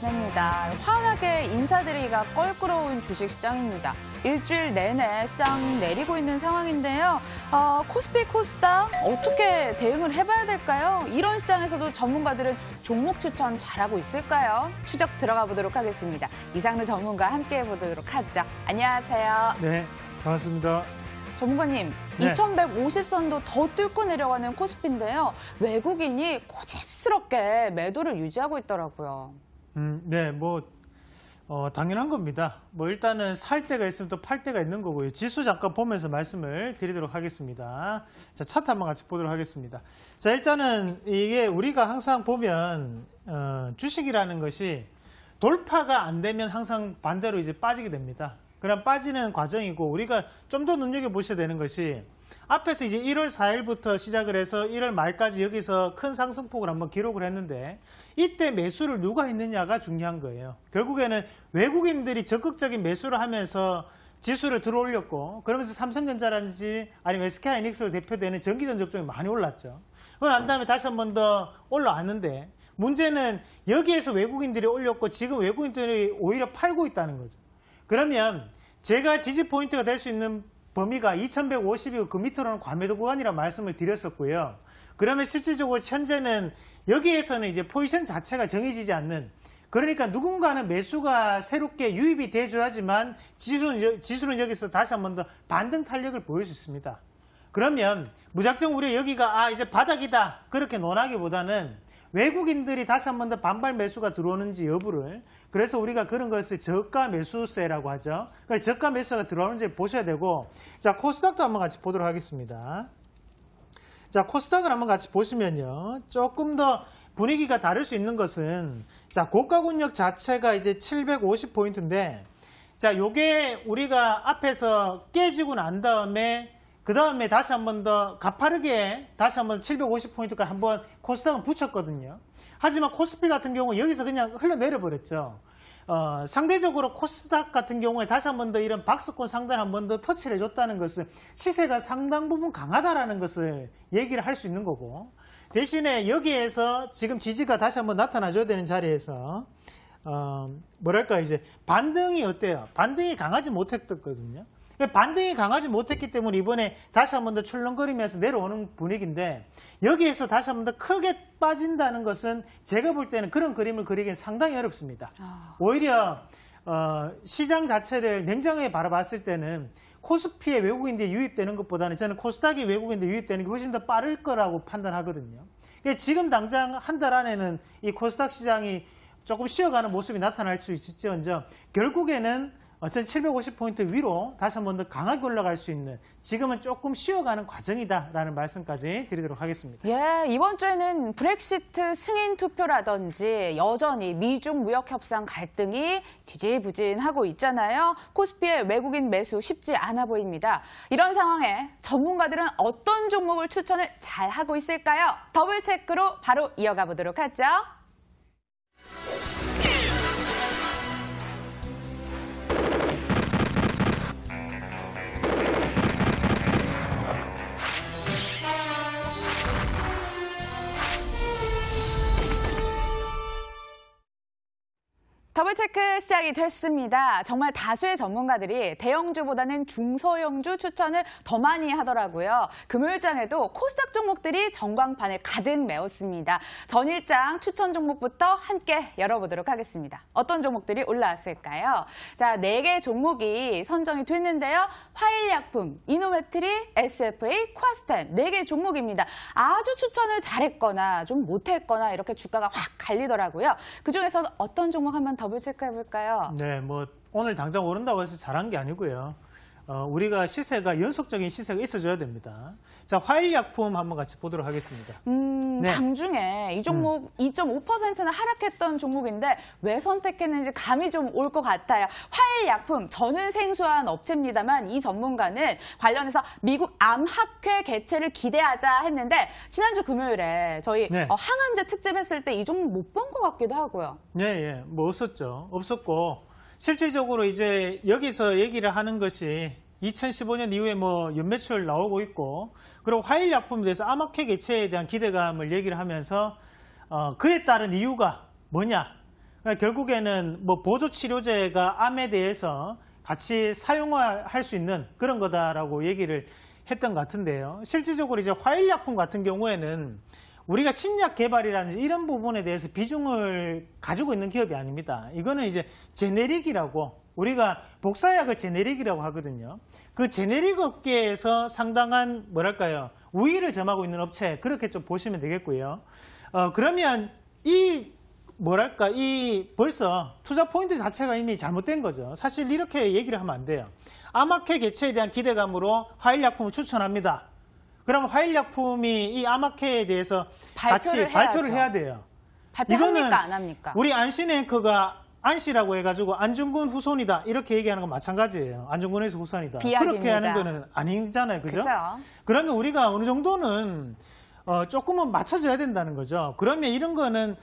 지냅니다. 환하게 인사드리기가 껄끄러운 주식시장입니다. 일주일 내내 시장 내리고 있는 상황인데요. 어, 코스피, 코스닥 어떻게 대응을 해봐야 될까요? 이런 시장에서도 전문가들은 종목 추천 잘하고 있을까요? 추적 들어가 보도록 하겠습니다. 이상루 전문가 함께해 보도록 하죠. 안녕하세요. 네, 반갑습니다. 전문가님, 네. 2150선도 더 뚫고 내려가는 코스피인데요. 외국인이 고집스럽게 매도를 유지하고 있더라고요. 음, 네, 뭐 어, 당연한 겁니다. 뭐 일단은 살 때가 있으면 또 팔 때가 있는 거고요. 지수 잠깐 보면서 말씀을 드리도록 하겠습니다. 자, 차트 한번 같이 보도록 하겠습니다. 자, 일단은 이게 우리가 항상 보면 어, 주식이라는 것이 돌파가 안 되면 항상 반대로 이제 빠지게 됩니다. 그럼 빠지는 과정이고 우리가 좀 더 눈여겨보셔야 되는 것이 앞에서 이제 1월 4일부터 시작을 해서 1월 말까지 여기서 큰 상승폭을 한번 기록을 했는데 이때 매수를 누가 했느냐가 중요한 거예요. 결국에는 외국인들이 적극적인 매수를 하면서 지수를 들어올렸고 그러면서 삼성전자라든지 아니면 SK하이닉스로 대표되는 전기전 적종이 많이 올랐죠. 그걸 안 다음에 다시 한번 더 올라왔는데 문제는 여기에서 외국인들이 올렸고 지금 외국인들이 오히려 팔고 있다는 거죠. 그러면 제가 지지 포인트가 될 수 있는 범위가 2150이고 그 밑으로는 과밀도 구간이라 말씀을 드렸었고요. 그러면 실질적으로 현재는 여기에서는 이제 포지션 자체가 정해지지 않는 그러니까 누군가는 매수가 새롭게 유입이 돼줘야지만 지수는, 지수는 여기서 다시 한 번 더 반등 탄력을 보일 수 있습니다. 그러면 무작정 우리 여기가 아 이제 바닥이다 그렇게 논하기보다는 외국인들이 다시 한 번 더 반발 매수가 들어오는지 여부를 그래서 우리가 그런 것을 저가 매수세라고 하죠. 그래서 저가 매수가 들어오는지 보셔야 되고 자 코스닥도 한번 같이 보도록 하겠습니다. 자 코스닥을 한번 같이 보시면요. 조금 더 분위기가 다를 수 있는 것은 자 고가군역 자체가 이제 750포인트인데 자 요게 우리가 앞에서 깨지고 난 다음에 그 다음에 다시 한 번 더 가파르게 다시 한 번 750포인트까지 한번 코스닥은 붙였거든요. 하지만 코스피 같은 경우 여기서 그냥 흘러내려 버렸죠. 어, 상대적으로 코스닥 같은 경우에 다시 한 번 더 이런 박스권 상단 한 번 더 터치를 해줬다는 것은 시세가 상당 부분 강하다라는 것을 얘기를 할 수 있는 거고 대신에 여기에서 지금 지지가 다시 한 번 나타나줘야 되는 자리에서 어, 뭐랄까 이제 반등이 어때요? 반등이 강하지 못했거든요. 반등이 강하지 못했기 때문에 이번에 다시 한 번 더 출렁거리면서 내려오는 분위기인데 여기에서 다시 한 번 더 크게 빠진다는 것은 제가 볼 때는 그런 그림을 그리기는 상당히 어렵습니다. 아. 오히려 어, 시장 자체를 냉정하게 바라봤을 때는 코스피에 외국인들이 유입되는 것보다는 저는 코스닥이 외국인들 이 유입되는 게 훨씬 더 빠를 거라고 판단하거든요. 그러니까 지금 당장 한 달 안에는 이 코스닥 시장이 조금 쉬어가는 모습이 나타날 수 있을지언정 결국에는 어쨌든 750포인트 위로 다시 한 번 더 강하게 올라갈 수 있는 지금은 조금 쉬어가는 과정이다라는 말씀까지 드리도록 하겠습니다. 예, 이번 주에는 브렉시트 승인 투표라든지 여전히 미중 무역 협상 갈등이 지지부진하고 있잖아요. 코스피의 외국인 매수 쉽지 않아 보입니다. 이런 상황에 전문가들은 어떤 종목을 추천을 잘 하고 있을까요? 더블체크로 바로 이어가 보도록 하죠. 더블 체크 시작이 됐습니다. 정말 다수의 전문가들이 대형주보다는 중소형주 추천을 더 많이 하더라고요. 금요일장에도 코스닥 종목들이 전광판에 가득 메웠습니다. 전일장 추천 종목부터 함께 열어보도록 하겠습니다. 어떤 종목들이 올라왔을까요? 자, 네 개 종목이 선정이 됐는데요. 화일약품, 이노메트리, SFA, 쿼스템 네 개 종목입니다. 아주 추천을 잘했거나 좀 못했거나 이렇게 주가가 확 갈리더라고요. 그중에서 어떤 종목 한번 더 업을 체크해 볼까요? 네, 뭐 오늘 당장 오른다고 해서 잘한 게 아니고요. 어, 우리가 시세가 연속적인 시세가 있어줘야 됩니다. 자, 화일약품 한번 같이 보도록 하겠습니다. 음, 네. 장중에 이 종목 음. 2.5%는 하락했던 종목인데 왜 선택했는지 감이 좀 올 것 같아요. 화일약품, 저는 생소한 업체입니다만 이 전문가는 관련해서 미국 암학회 개최를 기대하자 했는데 지난주 금요일에 저희 네. 어, 항암제 특집했을 때 이 종목 못 본 것 같기도 하고요. 네, 예, 뭐 없었죠. 없었고 실질적으로 이제 여기서 얘기를 하는 것이 2015년 이후에 뭐 연매출 나오고 있고 그리고 화일 약품에 대해서 암흑케 개체에 대한 기대감을 얘기를 하면서 어, 그에 따른 이유가 뭐냐 그러니까 결국에는 뭐 보조 치료제가 암에 대해서 같이 사용할 수 있는 그런 거다라고 얘기를 했던 것 같은데요. 실질적으로 이제 화일약품 같은 경우에는 우리가 신약 개발이라는 이런 부분에 대해서 비중을 가지고 있는 기업이 아닙니다. 이거는 이제 제네릭이라고 우리가 복사약을 제네릭이라고 하거든요. 그 제네릭 업계에서 상당한 뭐랄까요 우위를 점하고 있는 업체 그렇게 좀 보시면 되겠고요. 어, 그러면 이 뭐랄까 이 벌써 투자 포인트 자체가 이미 잘못된 거죠. 사실 이렇게 얘기를 하면 안 돼요. 아마케 개체에 대한 기대감으로 화일약품을 추천합니다. 그럼 화일약품이 이 아마케에 대해서 같이 해야죠. 발표를 해야 돼요. 발표합니까 안 합니까? 우리 안시앵크가안시라고 해가지고 안중근 후손이다 이렇게 얘기하는 건 마찬가지예요. 안중근에서 후손이다. 비약입니다. 그렇게 하는 거는 아니잖아요. 그죠? 그쵸? 그러면 우리가 어느 정도는 어, 조금은 맞춰줘야 된다는 거죠. 그러면 이런 거는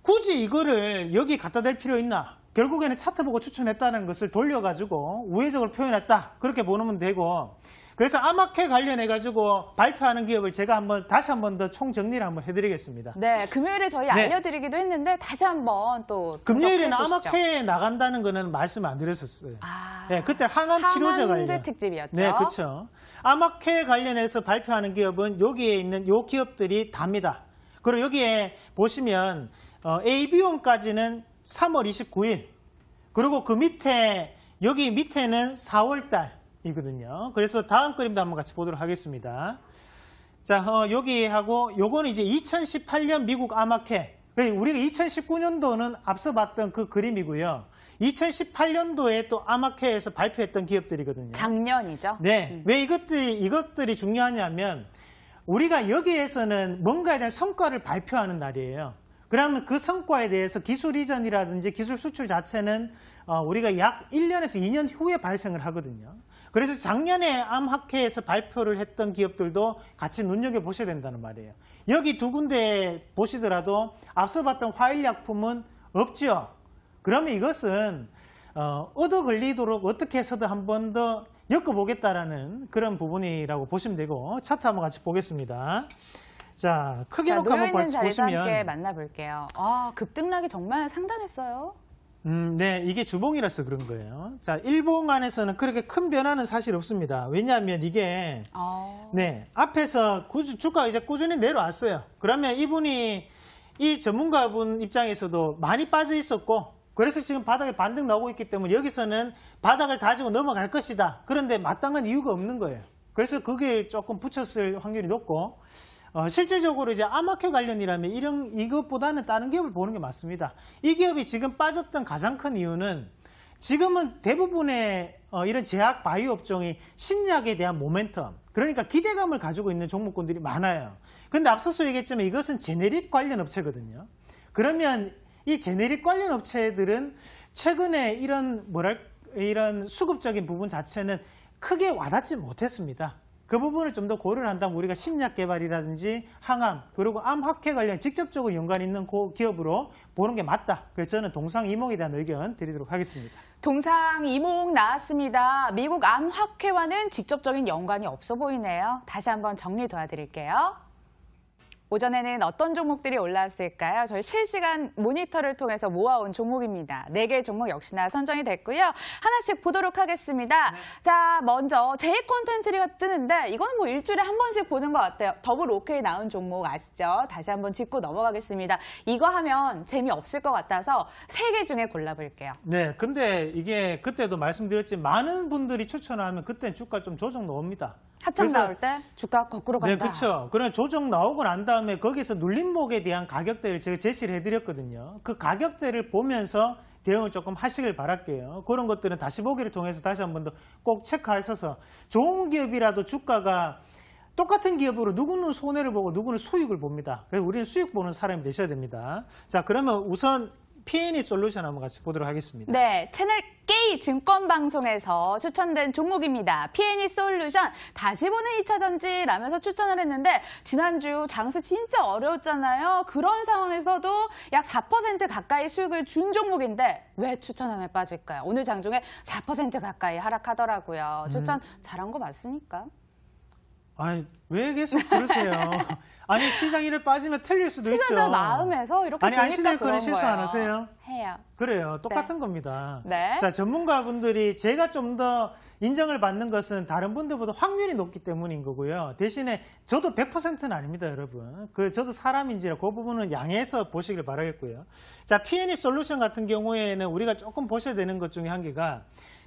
굳이 이거를 여기 갖다 댈 필요 있나? 결국에는 차트 보고 추천했다는 것을 돌려가지고 우회적으로 표현했다. 그렇게 보는건 되고 그래서 아마케 관련해 가지고 발표하는 기업을 제가 한번 다시 한 번 더 총정리를 한번 해드리겠습니다. 네, 금요일에 저희 네. 알려드리기도 했는데 다시 한 번 또 금요일에는 아마케 에 나간다는 거는 말씀 안 드렸었어요. 아, 네, 그때 항암 치료제 관련 특집이었죠. 네, 그렇죠. 암흑회 관련해서 발표하는 기업은 여기에 있는 요 기업들이 답니다. 그리고 여기에 보시면 어, AB온까지는 3월 29일, 그리고 그 밑에 여기 밑에는 4월달. 이거든요. 그래서 다음 그림도 한번 같이 보도록 하겠습니다. 자, 어, 여기하고 요거는 이제 2018년 미국 아마케. 우리가 2019년도는 앞서 봤던 그 그림이고요. 2018년도에 또 아마케에서 발표했던 기업들이거든요. 작년이죠. 네. 음. 왜 이것들이 이것들이 중요하냐면 우리가 여기에서는 뭔가에 대한 성과를 발표하는 날이에요. 그러면 그 성과에 대해서 기술 이전이라든지 기술 수출 자체는 어, 우리가 약 1년에서 2년 후에 발생을 하거든요. 그래서 작년에 암학회에서 발표를 했던 기업들도 같이 눈여겨보셔야 된다는 말이에요. 여기 두 군데 보시더라도 앞서 봤던 화일약품은 없죠. 그러면 이것은 어, 얻어 걸리도록 어떻게 해서든 한 번 더 엮어보겠다라는 그런 부분이라고 보시면 되고 차트 한번 같이 보겠습니다. 자, 크게 놓고 한번 보시면 함께 만나볼게요. 아, 급등락이 정말 상단했어요. 음, 네, 이게 주봉이라서 그런 거예요. 자, 일봉 안에서는 그렇게 큰 변화는 사실 없습니다. 왜냐하면 이게 아... 네 앞에서 구주, 주가 이제 꾸준히 내려왔어요. 그러면 이분이 이 전문가분 입장에서도 많이 빠져 있었고 그래서 지금 바닥에 반등 나오고 있기 때문에 여기서는 바닥을 다지고 넘어갈 것이다. 그런데 마땅한 이유가 없는 거예요. 그래서 그게 조금 붙였을 확률이 높고 어, 실제적으로 이제 아마케 관련이라면 이런 이것보다는 다른 기업을 보는 게 맞습니다. 이 기업이 지금 빠졌던 가장 큰 이유는 지금은 대부분의 어, 이런 제약 바이오 업종이 신약에 대한 모멘텀 그러니까 기대감을 가지고 있는 종목군들이 많아요. 근데 앞서서 얘기했지만 이것은 제네릭 관련 업체거든요. 그러면 이 제네릭 관련 업체들은 최근에 이런 뭐랄 이런 수급적인 부분 자체는 크게 와닿지 못했습니다. 그 부분을 좀 더 고려를 한다면 우리가 신약 개발이라든지 항암 그리고 암학회 관련 직접적으로 연관 있는 그 기업으로 보는 게 맞다. 그래서 저는 동상이몽에 대한 의견 드리도록 하겠습니다. 동상이몽 나왔습니다. 미국 암학회와는 직접적인 연관이 없어 보이네요. 다시 한번 정리 도와드릴게요. 오전에는 어떤 종목들이 올라왔을까요? 저희 실시간 모니터를 통해서 모아온 종목입니다. 네개 종목 역시나 선정이 됐고요. 하나씩 보도록 하겠습니다. 네. 자, 먼저 제일 콘텐츠가 뜨는데 이거는 뭐 일주일에 한 번씩 보는 것 같아요. 더블 오케이 나온 종목 아시죠? 다시 한번 짚고 넘어가겠습니다. 이거 하면 재미없을 것 같아서 세 개 중에 골라볼게요. 네, 근데 이게 그때도 말씀드렸지만 많은 분들이 추천하면 그때 주가 좀 조정 나옵니다. 하청 나올 때 주가 거꾸로 간다. 네, 그렇죠. 그러나 조정 나오고 난 다음에 거기서 눌림목에 대한 가격대를 제가 제시를 해드렸거든요. 그 가격대를 보면서 대응을 조금 하시길 바랄게요. 그런 것들은 다시 보기를 통해서 다시 한번 더 꼭 체크하셔서 좋은 기업이라도 주가가 똑같은 기업으로 누구는 손해를 보고 누구는 수익을 봅니다. 그래서 우리는 수익 보는 사람이 되셔야 됩니다. 자, 그러면 우선 P&E 솔루션 한번 같이 보도록 하겠습니다. 네, 채널 K 증권방송에서 추천된 종목입니다. P&E 솔루션 다시 보는 2차전지라면서 추천을 했는데 지난주 장세 진짜 어려웠잖아요. 그런 상황에서도 약 4% 가까이 수익을 준 종목인데 왜 추천함에 빠질까요? 오늘 장중에 4% 가까이 하락하더라고요. 음. 추천 잘한 거 맞습니까? 아니, 왜 계속 그러세요? 아니, 시장 일을 빠지면 틀릴 수도 있죠. 투자자 마음에서 이렇게 아니, 안신할 거는 실수 안 하세요? 해요. 그래요. 네. 똑같은 네. 겁니다. 네. 자, 전문가분들이 제가 좀 더 인정을 받는 것은 다른 분들보다 확률이 높기 때문인 거고요. 대신에 저도 100%는 아닙니다, 여러분. 그 저도 사람인지라 그 부분은 양해해서 보시길 바라겠고요. 자, P&E 솔루션 같은 경우에는 우리가 조금 보셔야 되는 것 중에 한 개가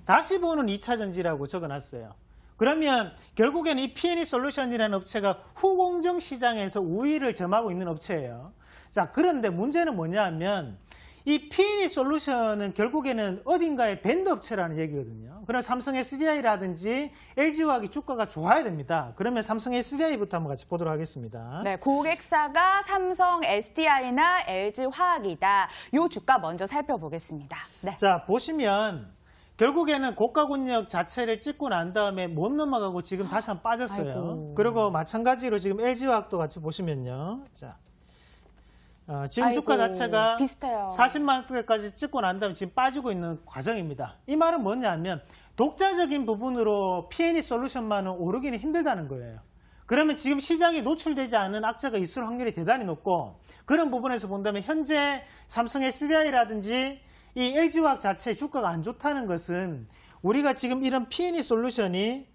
다시 보는 2차전지라고 적어놨어요. 그러면 결국에는 이 P&E 솔루션이라는 업체가 후공정 시장에서 우위를 점하고 있는 업체예요. 자, 그런데 문제는 뭐냐 하면 이 P&E 솔루션은 결국에는 어딘가의 밴드 업체라는 얘기거든요. 그럼 삼성 SDI라든지 LG화학이 주가가 좋아야 됩니다. 그러면 삼성 SDI부터 한번 같이 보도록 하겠습니다. 네, 고객사가 삼성 SDI나 LG화학이다. 이 주가 먼저 살펴보겠습니다. 네. 자, 보시면 결국에는 고가군역 자체를 찍고 난 다음에 못 넘어가고 지금 다시 한번 빠졌어요. 아이고. 그리고 마찬가지로 지금 LG화학도 같이 보시면요. 자. 어, 지금 아이고, 주가 자체가 비슷해요. 40만 원까지 찍고 난 다음에 지금 빠지고 있는 과정입니다. 이 말은 뭐냐면 독자적인 부분으로 P&E 솔루션만은 오르기는 힘들다는 거예요. 그러면 지금 시장에 노출되지 않은 악재가 있을 확률이 대단히 높고 그런 부분에서 본다면 현재 삼성 SDI라든지 이 LG화학 자체의 주가가 안 좋다는 것은 우리가 지금 이런 P&E 솔루션이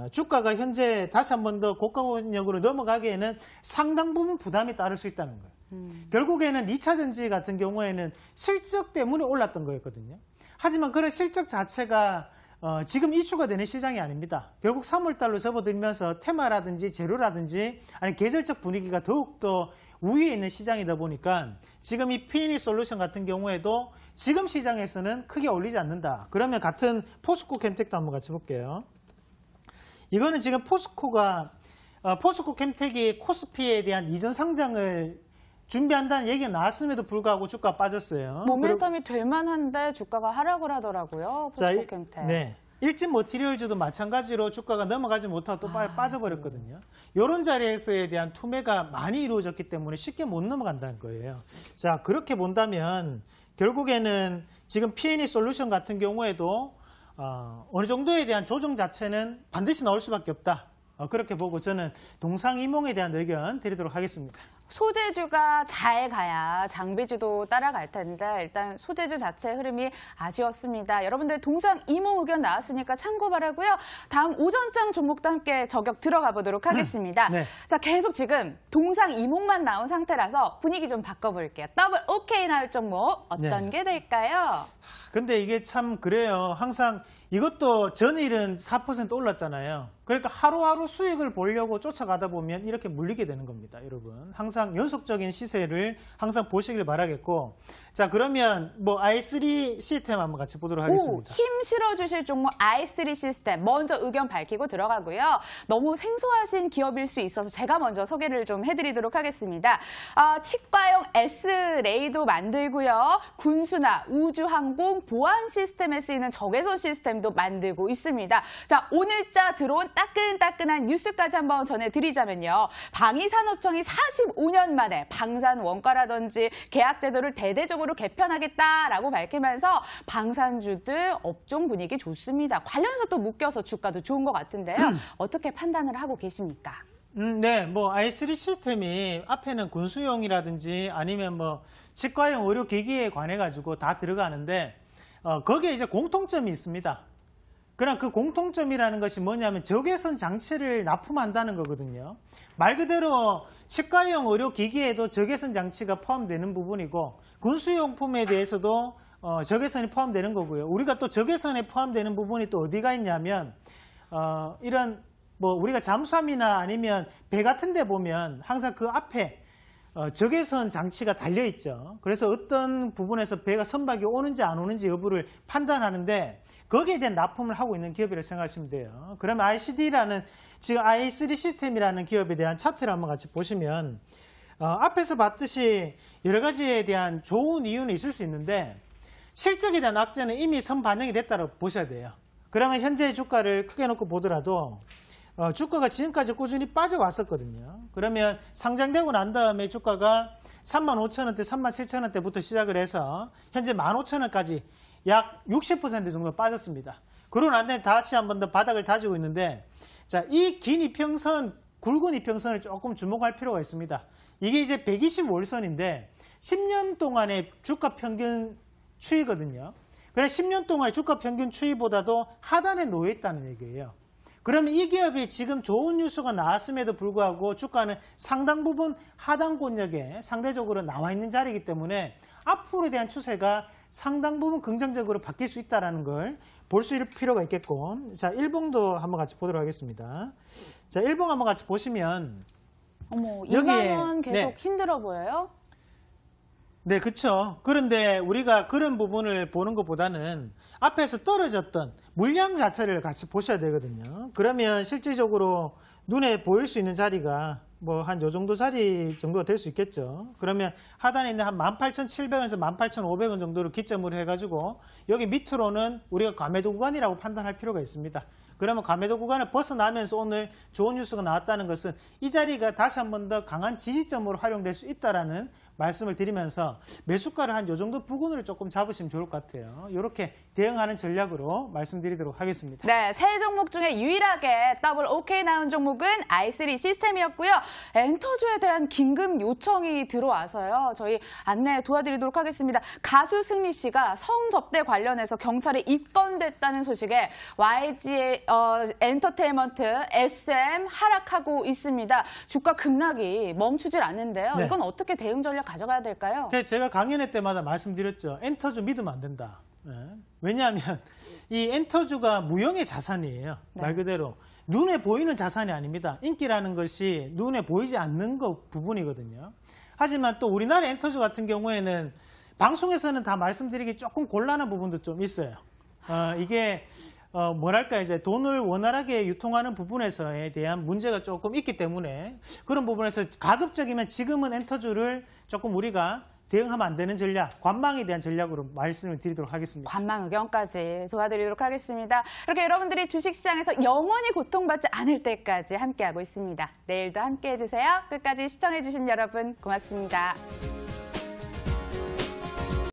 어, 주가가 현재 다시 한 번 더 고가 원역으로 넘어가기에는 상당 부분 부담이 따를 수 있다는 거예요. 음. 결국에는 2차전지 같은 경우에는 실적 때문에 올랐던 거였거든요. 하지만 그런 실적 자체가 어, 지금 이슈가 되는 시장이 아닙니다. 결국 3월달로 접어들면서 테마라든지 재료라든지 아니 계절적 분위기가 더욱더 우위에 있는 시장이다 보니까 지금 이 P&E 솔루션 같은 경우에도 지금 시장에서는 크게 올리지 않는다. 그러면 같은 포스코 캠텍도 한번 같이 볼게요. 이거는 지금 포스코가 어, 포스코 캠텍이 코스피에 대한 이전 상장을 준비한다는 얘기가 나왔음에도 불구하고 주가 빠졌어요. 모멘텀이 될 만한데 주가가 하락을 하더라고요. 포스코 캠텍. 네. 일진 머티리얼즈도 뭐 마찬가지로 주가가 넘어가지 못하고 또 아, 빠져버렸거든요. 이런 자리에서에 대한 투매가 많이 이루어졌기 때문에 쉽게 못 넘어간다는 거예요. 자 그렇게 본다면 결국에는 지금 P&E 솔루션 같은 경우에도 어, 느 정도에 대한 조정 자체는 반드시 나올 수밖에 없다. 어, 그렇게 보고 저는 동상이몽에 대한 의견 드리도록 하겠습니다. 소재주가 잘 가야 장비주도 따라갈 텐데 일단 소재주 자체 흐름이 아쉬웠습니다. 여러분들 동상 이모 의견 나왔으니까 참고 바라고요. 다음 오전장 종목도 함께 저격 들어가 보도록 하겠습니다. 음, 네. 자 계속 지금 동상 이목만 나온 상태라서 분위기 좀 바꿔볼게요. 더블 오케이 나올 종목 어떤 네. 게 될까요? 근데 이게 참 그래요. 항상 이것도 전일은 4% 올랐잖아요. 그러니까 하루하루 수익을 보려고 쫓아가다 보면 이렇게 물리게 되는 겁니다. 여러분. 항상 연속적인 시세를 항상 보시길 바라겠고. 자, 그러면 뭐 i3 시스템 한번 같이 보도록 하겠습니다. 오, 힘 실어주실 종목 i3 시스템. 먼저 의견 밝히고 들어가고요. 너무 생소하신 기업일 수 있어서 제가 먼저 소개를 좀 해드리도록 하겠습니다. 아, 치과용 S 레이도 만들고요. 군수나 우주항공, 보안 시스템에 쓰이는 적외선 시스템도 만들고 있습니다. 자, 오늘자 들어온 따끈따끈한 뉴스까지 한번 전해드리자면요. 방위산업청이 45년 만에 방산 원가라든지 계약 제도를 대대적으로 개편하겠다라고 밝히면서 방산주들 업종 분위기 좋습니다. 관련해서 또 묶여서 주가도 좋은 것 같은데요. 음. 어떻게 판단을 하고 계십니까? 음, 네, 뭐 i3 시스템이 앞에는 군수용이라든지 아니면 뭐 치과용 의료 기기에 관해 가지고 다 들어가는데 어, 거기에 이제 공통점이 있습니다. 그러나 그 공통점이라는 것이 뭐냐면 적외선 장치를 납품한다는 거거든요. 말 그대로 치과용 의료기기에도 적외선 장치가 포함되는 부분이고 군수용품에 대해서도 어, 적외선이 포함되는 거고요. 우리가 또 적외선에 포함되는 부분이 또 어디가 있냐면 어, 이런 뭐 우리가 잠수함이나 아니면 배 같은 데 보면 항상 그 앞에 어, 적외선 장치가 달려있죠. 그래서 어떤 부분에서 배가 선박이 오는지 안 오는지 여부를 판단하는데 거기에 대한 납품을 하고 있는 기업이라고 생각하시면 돼요. 그럼 ICD라는 지금 i3 시스템이라는 기업에 대한 차트를 한번 같이 보시면 어, 앞에서 봤듯이 여러 가지에 대한 좋은 이유는 있을 수 있는데 실적에 대한 악재는 이미 선반영이 됐다고 보셔야 돼요. 그러면 현재의 주가를 크게 놓고 보더라도 어, 주가가 지금까지 꾸준히 빠져왔었거든요. 그러면 상장되고 난 다음에 주가가 35,000원대, 37,000원대부터 시작을 해서 현재 15,000원까지 약 60% 정도 빠졌습니다. 그러고 난 다음에 다시 한번 더 바닥을 다지고 있는데 자, 이 긴 이평선, 굵은 이평선을 조금 주목할 필요가 있습니다. 이게 이제 125일선인데 10년 동안의 주가 평균 추이거든요. 그래서 10년 동안의 주가 평균 추이보다도 하단에 놓여 있다는 얘기예요. 그러면 이 기업이 지금 좋은 뉴스가 나왔음에도 불구하고 주가는 상당 부분 하단 권역에 상대적으로 나와 있는 자리이기 때문에 앞으로에 대한 추세가 상당 부분 긍정적으로 바뀔 수 있다는 걸 볼 수 있을 필요가 있겠고 자 일봉도 한번 같이 보도록 하겠습니다. 자 일봉 한번 같이 보시면 어머 2만 원 계속 네. 힘들어 보여요? 네, 그렇죠. 그런데 우리가 그런 부분을 보는 것보다는 앞에서 떨어졌던 물량 자체를 같이 보셔야 되거든요. 그러면 실질적으로 눈에 보일 수 있는 자리가 뭐 한 요 정도 자리 정도 가될 수 있겠죠. 그러면 하단에 있는 한 18,700원에서 18,500원 정도를 기점으로 해가지고 여기 밑으로는 우리가 과매도 구간이라고 판단할 필요가 있습니다. 그러면 감매도 구간을 벗어나면서 오늘 좋은 뉴스가 나왔다는 것은 이 자리가 다시 한 번 더 강한 지지점으로 활용될 수 있다라는 말씀을 드리면서 매수가를 한 요 정도 부근으로 조금 잡으시면 좋을 것 같아요. 이렇게 대응하는 전략으로 말씀드리도록 하겠습니다. 네, 세 종목 중에 유일하게 더블 OK 나온 종목은 i3 시스템이었고요. 엔터주에 대한 긴급 요청이 들어와서요. 저희 안내 도와드리도록 하겠습니다. 가수 승리 씨가 성접대 관련해서 경찰에 입건됐다는 소식에 YG의 어, 엔터테인먼트, SM 하락하고 있습니다. 주가 급락이 멈추질 않는데요. 네. 이건 어떻게 대응 전략 가져가야 될까요? 그 제가 강연회 때마다 말씀드렸죠. 엔터주 믿으면 안 된다. 네. 왜냐하면 이 엔터주가 무형의 자산이에요. 네. 말 그대로. 눈에 보이는 자산이 아닙니다. 인기라는 것이 눈에 보이지 않는 것 부분이거든요. 하지만 또 우리나라 엔터주 같은 경우에는 방송에서는 다 말씀드리기 조금 곤란한 부분도 좀 있어요. 어, 이게 어, 뭐랄까 이제 돈을 원활하게 유통하는 부분에서에 대한 문제가 조금 있기 때문에 그런 부분에서 가급적이면 지금은 엔터주를 조금 우리가 대응하면 안 되는 전략, 관망에 대한 전략으로 말씀을 드리도록 하겠습니다. 관망 의견까지 도와드리도록 하겠습니다. 이렇게 여러분들이 주식시장에서 영원히 고통받지 않을 때까지 함께하고 있습니다. 내일도 함께해주세요. 끝까지 시청해주신 여러분 고맙습니다.